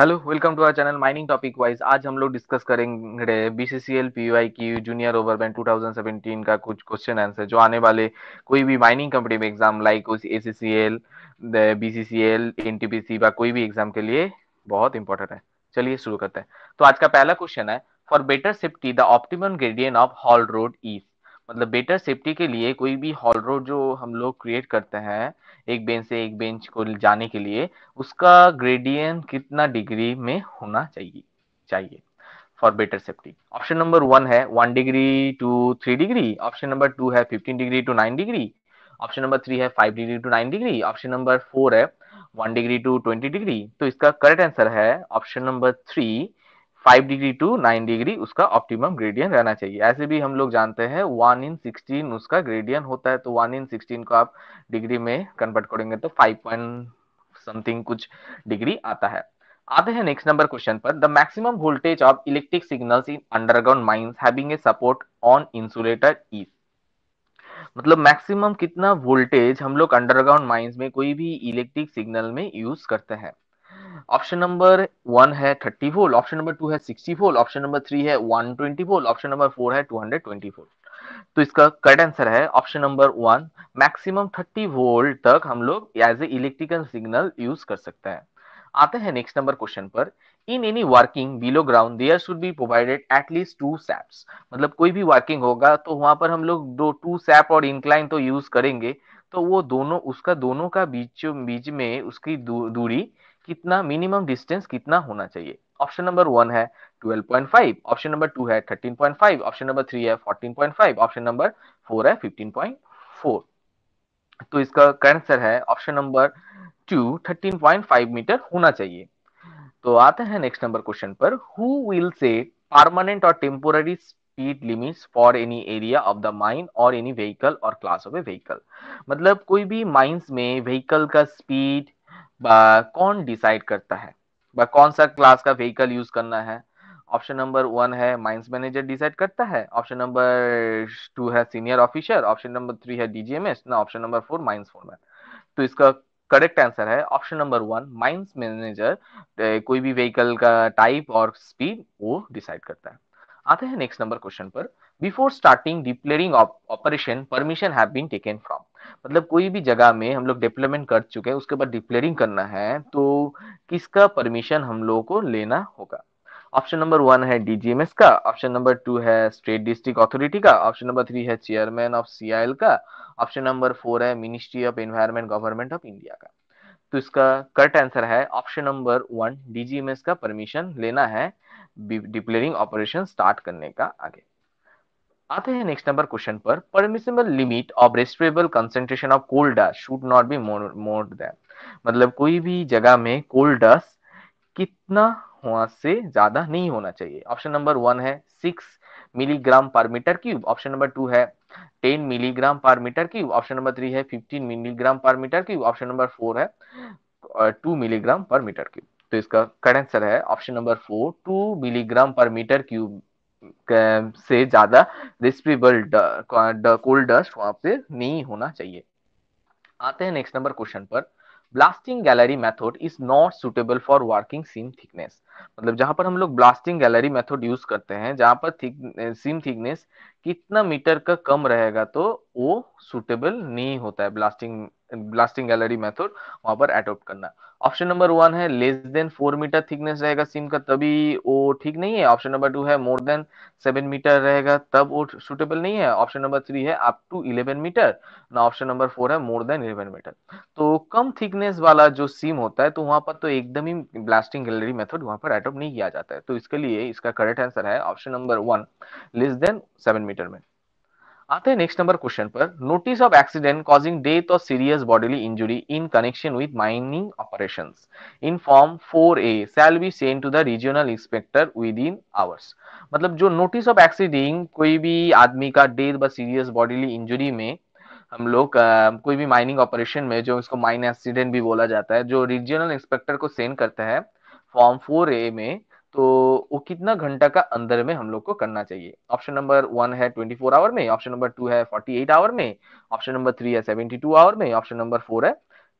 hello welcome to our channel mining topic wise आज हम लोग डिस्कस करेंगे बीसीसीएल पीयूआई की जूनियर थाउजेंड सेवेंटीन का कुछ क्वेश्चन आंसर जो आने वाले कोई भी माइनिंग कंपनी में एग्जाम लाइक उस टी पी सी या कोई भी एग्जाम के लिए बहुत इंपॉर्टेंट है चलिए शुरू करते हैं तो आज का पहला क्वेश्चन है for better safety the optimum gradient of haul road is मतलब बेटर सेफ्टी के लिए कोई भी हॉल रोड जो हम लोग क्रिएट करते हैं एक बेंच से एक बेंच को जाने के लिए उसका ग्रेडियंट कितना डिग्री में होना चाहिए चाहिए for better safety option number one है one degree to three degree option number two है fifteen degree to nine degree option number three है five degree to nine degree option number four है one degree to twenty degree तो इसका correct answer है option number three five degree to nine degree उसका optimum gradient रहना चाहिए ऐसे भी हम लोग जानते हैं वन इन सिक्सटीन उसका ग्रेडियन होता है तो वन इन सिक्सटीन को आप डिग्री में कन्वर्ट करेंगे तो फाइव पॉइंट समथिंग कुछ डिग्री आता है आते हैं नेक्स्ट नंबर क्वेश्चन पर the maximum voltage of electric signals in underground mines having a support on insulator is मतलब मैक्सिमम कितना वोल्टेज हम लोग अंडरग्राउंड माइंस में कोई भी इलेक्ट्रिक सिग्नल में यूज करते हैं ऑप्शन नंबर वन है thirty fold option number two है sixty fold option number three है one twenty fold option number four है टू हंड्रेड ट्वेंटी फोल्ड तो इसका करेक्ट आंसर है option number one maximum thirty volt तक हम लोग as a electrical signal use कर सकते हैं आते हैं नेक्स्ट नंबर क्वेश्चन पर in any working below ground there should be provided at least to सैप्स मतलब कोई भी वर्किंग होगा तो वहां पर हम लोग दो टू सैप और इंक्लाइन तो यूज करेंगे तो वो दोनों उसका दोनों का बीच बीच में उसकी दू, दूरी कितना मिनिमम डिस्टेंस कितना होना चाहिए ऑप्शन नंबर वन है 12.5 ऑप्शन नंबर टू है 13.5 ऑप्शन नंबर थ्री है 14.5 ऑप्शन नंबर फोर है 15.4 तो इसका करेक्ट सर है ऑप्शन नंबर टू 13.5 मीटर होना चाहिए तो आते हैं नेक्स्ट नंबर क्वेश्चन पर हु विल से परमानेंट और temporary speed limits for any area of the mine और एनी व्हीकल और क्लास ऑफ ए व्हीकल मतलब कोई भी माइंस में व्हीकल का स्पीड कौन डिसाइड करता है कौन सा क्लास का व्हीकल यूज करना है ऑप्शन नंबर वन है माइंस मैनेजर डिसाइड करता है ऑप्शन नंबर टू है senior officer option number three है डीजीएमएस ना option number four mines foreman तो इसका करेक्ट आंसर है option number one mines manager कोई भी व्हीकल का टाइप और स्पीड वो डिसाइड करता है आते हैं नेक्स्ट नंबर क्वेश्चन पर before starting depillaring operation permission have been taken from मतलब कोई भी जगह में हम लोग डिप्लॉयमेंट कर चुके हैं उसके बाद डिप्लेयरिंग करना है तो किसका परमिशन हम लोगों को लेना होगा ऑप्शन नंबर वन है डीजीएमएस का ऑप्शन नंबर टू है स्टेट डिस्ट्रिक्ट अथॉरिटी का ऑप्शन नंबर थ्री है चेयरमैन ऑफ सीआईएल का ऑप्शन नंबर फोर है ministry of environment government of India का तो इसका करेक्ट आंसर है ऑप्शन नंबर वन डीजीएमएस का परमिशन लेना है डिक्लेयरिंग ऑपरेशन स्टार्ट करने का आगे आते हैं नेक्स्ट नंबर क्वेश्चन पर permissible limit of respirable concentration of coal dust should not be more than मतलब कोई भी जगह में कोल्ड डस्ट कितना वहां से ज्यादा नहीं होना चाहिए ऑप्शन नंबर वन है six milligram per metre cube option number two है 10 मिलीग्राम पर मीटर की ऑप्शन नंबर थ्री है 15 मिलीग्राम पर मीटर की ऑप्शन नंबर फोर है two milligram per metre cube तो इसका करेक्ट आंसर है option number four two milligram per metre cube से ज्यादा रिस्पीबल कोल्ड डस्ट वहां पे नहीं होना चाहिए आते हैं नेक्स्ट नंबर क्वेश्चन पर blasting gallery method is not suitable for working seam thickness मतलब जहां पर हम लोग ब्लास्टिंग गैलरी मेथड यूज करते हैं जहां पर थिक सीम थिकनेस कितना मीटर का कम रहेगा तो वो सुटेबल नहीं होता है ब्लास्टिंग ब्लास्टिंग गैलरी मेथड वहां पर अडोप्ट करना ऑप्शन नंबर वन है less than four metre thickness रहेगा सिम का तभी वो ठीक नहीं है ऑप्शन नंबर टू है मोर देन सेवन मीटर रहेगा तब वो सुटेबल नहीं है ऑप्शन नंबर थ्री है अप टू इलेवन मीटर ना ऑप्शन नंबर फोर है मोर देन इलेवन मीटर तो कम थिकनेस वाला जो सिम होता है तो वहां पर तो एकदम ही ब्लास्टिंग गैलरी मेथड वहां पर अडोप्ट नहीं किया जाता है तो इसके लिए इसका करेक्ट आंसर है option number one less than seven metre में आते हैं नेक्स्ट नंबर क्वेश्चन पर notice of accident causing death और serious bodily injury in connection with mining operations in form 4A shall be send to the regional inspector within hours मतलब जो notice of accident कोई भी आदमी का death व serious bodily injury में हम लोग कोई भी माइनिंग ऑपरेशन में जो इसको माइन एक्सीडेंट भी बोला जाता है जो रीजनल इंस्पेक्टर को सेंड करता है फॉर्म 4A में तो वो कितना घंटा का अंदर में हम लोग को करना चाहिए ऑप्शन नंबर वन है ट्वेंटी फोर आवर में ऑप्शन नंबर टू है फोर्टी एट आवर में ऑप्शन नंबर थ्री है सेवेंटी टू आवर में ऑप्शन नंबर फोर है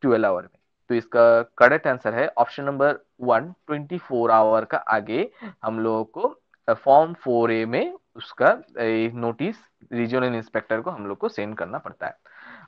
ट्वेल्व आवर में तो इसका करेक्ट आंसर है option number one twenty four hour का आगे हम लोग को फॉर्म फोर ए में उसका नोटिस रीजनल इंस्पेक्टर को हम लोग को सेंड करना पड़ता है